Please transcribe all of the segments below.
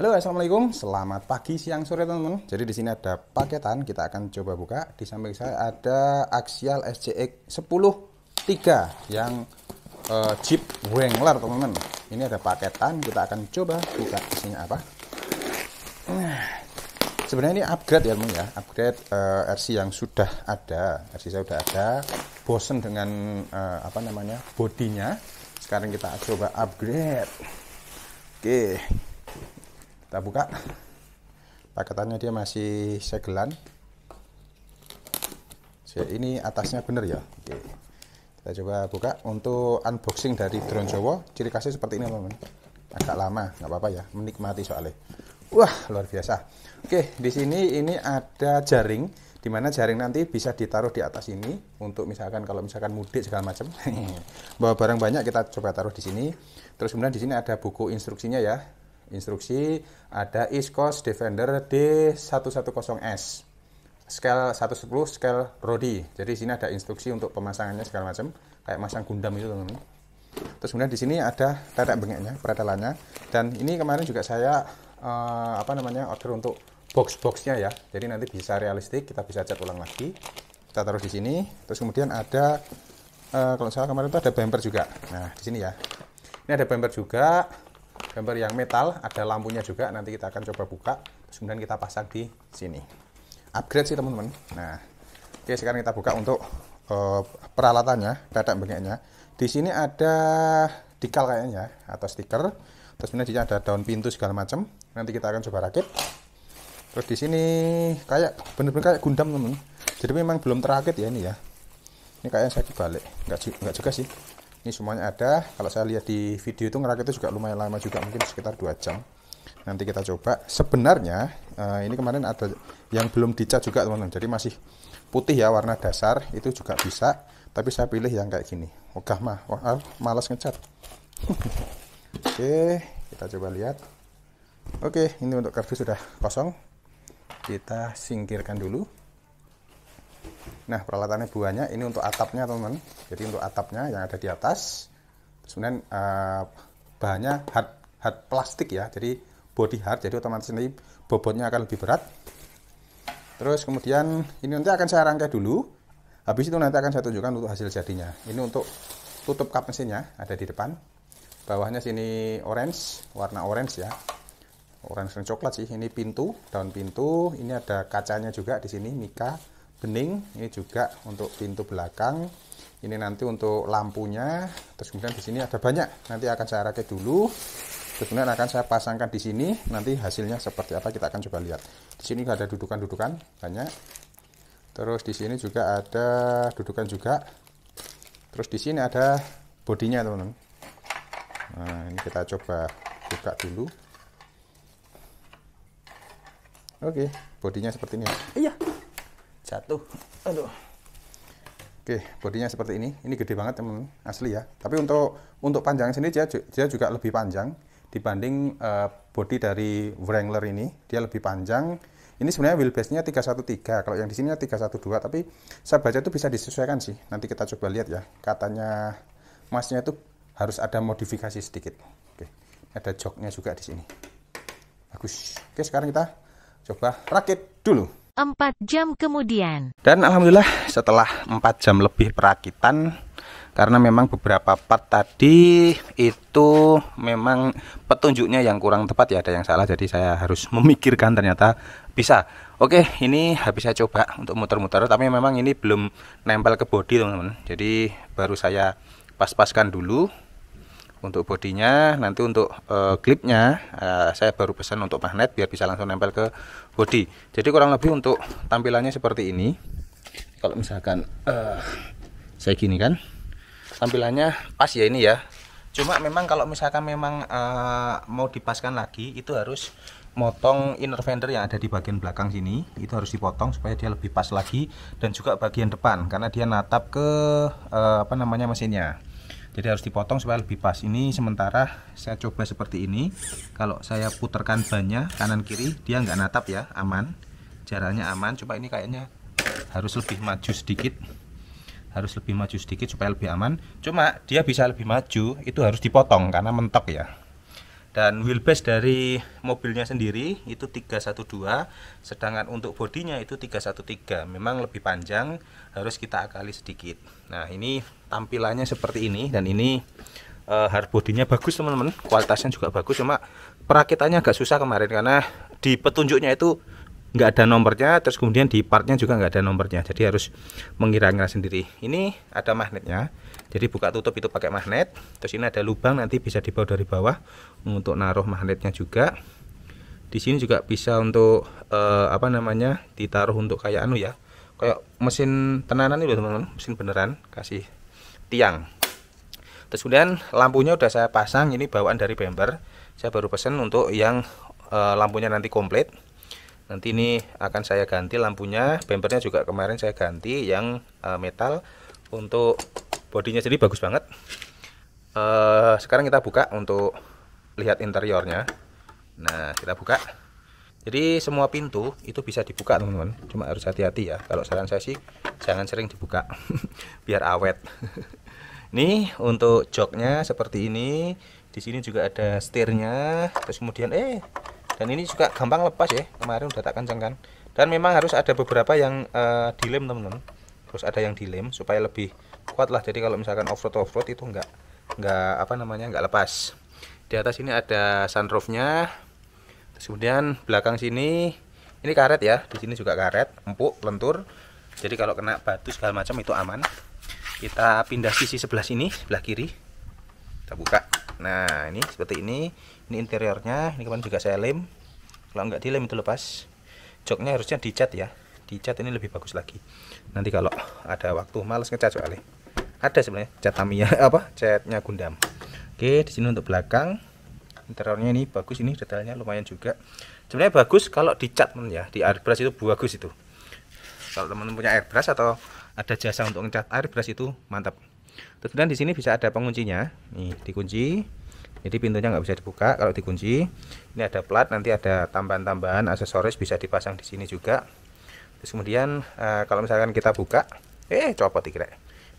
Halo, assalamualaikum. Selamat pagi, siang, sore teman-teman. Jadi di sini ada paketan, kita akan coba buka. Di samping saya ada Axial SCX 10 tiga yang uh, Jeep Wrangler teman-teman. Ini ada paketan, kita akan coba buka isinya apa. Nah, sebenarnya ini upgrade ya teman ya, upgrade uh, eh, RC yang sudah ada. RC saya sudah ada. Bosen dengan uh, apa namanya bodinya. Sekarang kita coba upgrade. Oke kita buka paketannya dia masih segelan jadi ini atasnya bener ya oke kita coba buka untuk unboxing dari drone Jawa ciri khasnya seperti ini teman-teman agak lama nggak apa-apa ya menikmati soalnya wah luar biasa oke di sini ini ada jaring dimana jaring nanti bisa ditaruh di atas ini untuk misalkan kalau misalkan mudik segala macam bawa barang banyak kita coba taruh di sini terus kemudian di sini ada buku instruksinya ya instruksi ada ISCOS Defender D110S scale 110 scale Rodi jadi sini ada instruksi untuk pemasangannya segala macam kayak masang gundam itu teman-teman terus kemudian di sini ada tetek bengeknya peradalannya dan ini kemarin juga saya eh, apa namanya order untuk box-boxnya ya jadi nanti bisa realistik kita bisa cat ulang lagi kita taruh di sini terus kemudian ada eh, kalau salah kemarin itu ada bumper juga nah di sini ya ini ada bumper juga gambar yang metal ada lampunya juga nanti kita akan coba buka terus kemudian kita pasang di sini upgrade sih teman-teman nah oke sekarang kita buka untuk uh, peralatannya dadak banyaknya. di sini ada dikal kayaknya atau stiker terus kemudian ada daun pintu segala macam nanti kita akan coba rakit terus di sini kayak bener-bener kayak gundam teman teman jadi memang belum terakit ya ini ya ini kayaknya saya dibalik nggak, juga sih ini semuanya ada kalau saya lihat di video itu ngerakit itu juga lumayan lama juga mungkin sekitar 2 jam nanti kita coba sebenarnya uh, ini kemarin ada yang belum dicat juga teman-teman jadi masih putih ya warna dasar itu juga bisa tapi saya pilih yang kayak gini ogah mah oh, ah, malas ngecat oke kita coba lihat oke ini untuk kardus sudah kosong kita singkirkan dulu Nah, peralatannya buahnya ini untuk atapnya, teman-teman. Jadi untuk atapnya yang ada di atas. Terus kemudian uh, bahannya hard hard plastik ya. Jadi body hard, jadi otomatis ini bobotnya akan lebih berat. Terus kemudian ini nanti akan saya rangkai dulu. Habis itu nanti akan saya tunjukkan untuk hasil jadinya. Ini untuk tutup kap mesinnya ada di depan. Bawahnya sini orange, warna orange ya orange dan coklat sih. Ini pintu, daun pintu. Ini ada kacanya juga di sini, mika bening ini juga untuk pintu belakang ini nanti untuk lampunya terus kemudian di sini ada banyak nanti akan saya rakit dulu terus kemudian akan saya pasangkan di sini nanti hasilnya seperti apa kita akan coba lihat di sini ada dudukan-dudukan banyak terus di sini juga ada dudukan juga terus di sini ada bodinya teman-teman nah ini kita coba buka dulu oke bodinya seperti ini iya jatuh aduh oke bodinya seperti ini ini gede banget teman asli ya tapi untuk untuk panjangnya sini, dia, dia juga lebih panjang dibanding uh, eh, body dari Wrangler ini dia lebih panjang ini sebenarnya wheelbase-nya 313 kalau yang di sini 312 ya tapi saya baca itu bisa disesuaikan sih nanti kita coba lihat ya katanya masnya itu harus ada modifikasi sedikit oke ada joknya juga di sini bagus oke sekarang kita coba rakit dulu 4 jam kemudian. Dan alhamdulillah setelah 4 jam lebih perakitan karena memang beberapa part tadi itu memang petunjuknya yang kurang tepat ya ada yang salah jadi saya harus memikirkan ternyata bisa oke ini habis saya coba untuk muter-muter tapi memang ini belum nempel ke body teman-teman jadi baru saya pas-paskan dulu untuk bodinya nanti untuk klipnya eh, uh, eh, saya baru pesan untuk magnet biar bisa langsung nempel ke bodi. jadi kurang lebih untuk tampilannya seperti ini kalau misalkan uh, saya gini kan tampilannya pas ya ini ya cuma memang kalau misalkan memang uh, mau dipaskan lagi itu harus motong inner fender yang ada di bagian belakang sini itu harus dipotong supaya dia lebih pas lagi dan juga bagian depan karena dia natap ke uh, apa namanya mesinnya jadi harus dipotong supaya lebih pas ini sementara saya coba seperti ini kalau saya putarkan bannya kanan kiri dia nggak natap ya aman jaraknya aman coba ini kayaknya harus lebih maju sedikit harus lebih maju sedikit supaya lebih aman cuma dia bisa lebih maju itu harus dipotong karena mentok ya dan wheelbase dari mobilnya sendiri itu 312 sedangkan untuk bodinya itu 313 memang lebih panjang harus kita akali sedikit nah ini tampilannya seperti ini dan ini uh, hard bodinya bagus teman-teman kualitasnya juga bagus cuma perakitannya agak susah kemarin karena di petunjuknya itu nggak ada nomornya terus kemudian di partnya juga nggak ada nomornya jadi harus mengira-ngira sendiri ini ada magnetnya jadi buka tutup itu pakai magnet terus ini ada lubang nanti bisa dibawa dari bawah untuk naruh magnetnya juga di sini juga bisa untuk eh, apa namanya ditaruh untuk kayak anu ya kayak mesin tenanan ini teman-teman mesin beneran kasih tiang terus kemudian lampunya udah saya pasang ini bawaan dari bember saya baru pesen untuk yang eh, lampunya nanti komplit nanti ini akan saya ganti lampunya bempernya juga kemarin saya ganti yang uh, metal untuk bodinya jadi bagus banget uh, sekarang kita buka untuk lihat interiornya nah kita buka jadi semua pintu itu bisa dibuka teman-teman cuma harus hati-hati ya kalau saran saya sih jangan sering dibuka biar awet ini untuk joknya seperti ini di sini juga ada setirnya terus kemudian eh dan ini juga gampang lepas ya kemarin udah tak kencang kan dan memang harus ada beberapa yang uh, dilem teman-teman terus ada yang dilem supaya lebih kuat lah jadi kalau misalkan off-road off-road itu enggak enggak apa namanya enggak lepas di atas ini ada sunroofnya terus kemudian belakang sini ini karet ya di sini juga karet empuk lentur jadi kalau kena batu segala macam itu aman kita pindah sisi sebelah sini sebelah kiri kita buka nah ini seperti ini ini interiornya ini kemarin juga saya lem kalau nggak dilem itu lepas joknya harusnya dicat ya dicat ini lebih bagus lagi nanti kalau ada waktu males ngecat soalnya ada sebenarnya cat Tamiya apa catnya Gundam oke di sini untuk belakang interiornya ini bagus ini detailnya lumayan juga sebenarnya bagus kalau dicat men ya di airbrush itu bagus itu kalau teman teman punya airbrush atau ada jasa untuk ngecat airbrush itu mantap terus kemudian di sini bisa ada penguncinya nih dikunci jadi pintunya nggak bisa dibuka kalau dikunci ini ada plat nanti ada tambahan-tambahan aksesoris bisa dipasang di sini juga terus kemudian uh, kalau misalkan kita buka eh copot dikira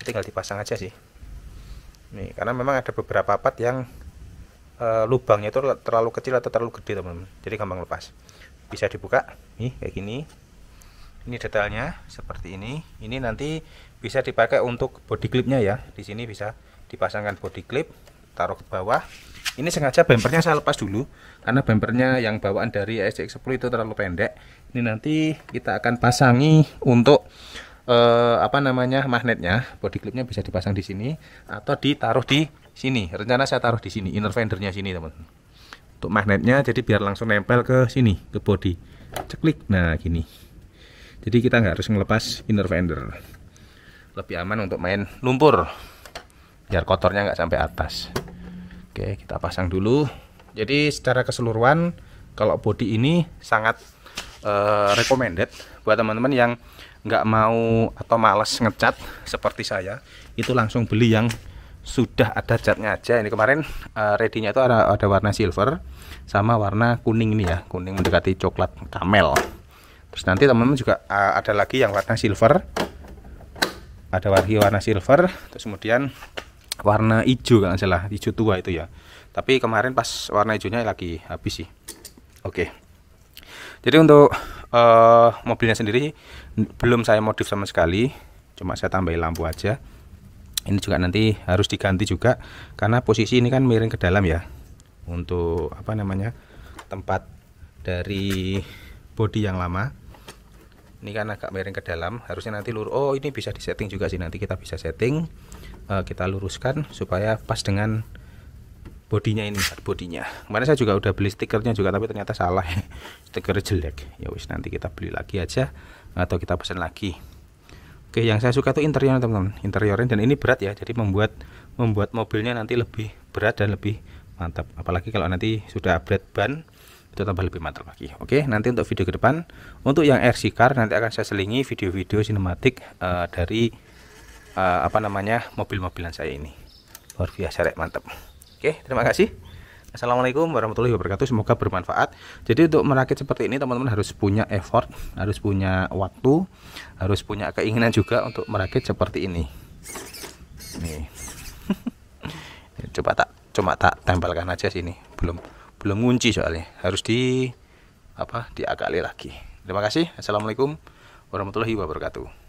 tinggal dipasang aja sih nih karena memang ada beberapa part yang uh, lubangnya itu terlalu kecil atau terlalu gede teman-teman jadi gampang lepas bisa dibuka nih kayak gini ini detailnya seperti ini ini nanti bisa dipakai untuk body clipnya ya di sini bisa dipasangkan body clip taruh ke bawah ini sengaja bumpernya saya lepas dulu karena bumpernya yang bawaan dari SX10 itu terlalu pendek ini nanti kita akan pasangi untuk eh, apa namanya magnetnya body clipnya bisa dipasang di sini atau ditaruh di sini rencana saya taruh di sini inner fendernya sini teman-teman untuk magnetnya jadi biar langsung nempel ke sini ke body ceklik nah gini jadi kita nggak harus ngelepas inner fender lebih aman untuk main lumpur biar kotornya nggak sampai atas oke kita pasang dulu jadi secara keseluruhan kalau body ini sangat uh, recommended buat teman-teman yang nggak mau atau males ngecat seperti saya itu langsung beli yang sudah ada catnya aja ini kemarin uh, readynya itu ada ada warna silver sama warna kuning ini ya kuning mendekati coklat kamel terus nanti teman-teman juga ada lagi yang warna silver ada warna warna silver terus kemudian warna hijau kalau salah hijau tua itu ya tapi kemarin pas warna hijaunya lagi habis sih oke jadi untuk uh, mobilnya sendiri belum saya modif sama sekali cuma saya tambahin lampu aja ini juga nanti harus diganti juga karena posisi ini kan miring ke dalam ya untuk apa namanya tempat dari bodi yang lama ini kan agak miring ke dalam harusnya nanti lurus oh ini bisa disetting juga sih nanti kita bisa setting uh, kita luruskan supaya pas dengan bodinya ini bodinya kemarin saya juga udah beli stikernya juga tapi ternyata salah ya. stiker jelek ya wis nanti kita beli lagi aja atau kita pesan lagi oke yang saya suka itu interior teman-teman interiornya dan ini berat ya jadi membuat membuat mobilnya nanti lebih berat dan lebih mantap apalagi kalau nanti sudah upgrade ban itu tambah lebih mantap lagi oke nanti untuk video ke depan untuk yang RC car nanti akan saya selingi video-video sinematik uh, dari uh, apa namanya mobil-mobilan saya ini luar biasa rek mantap oke terima kasih Assalamualaikum warahmatullahi wabarakatuh semoga bermanfaat jadi untuk merakit seperti ini teman-teman harus punya effort harus punya waktu harus punya keinginan juga untuk merakit seperti ini nih coba tak cuma tak tempelkan aja sini belum belum ngunci soalnya harus di apa diakali lagi terima kasih assalamualaikum warahmatullahi wabarakatuh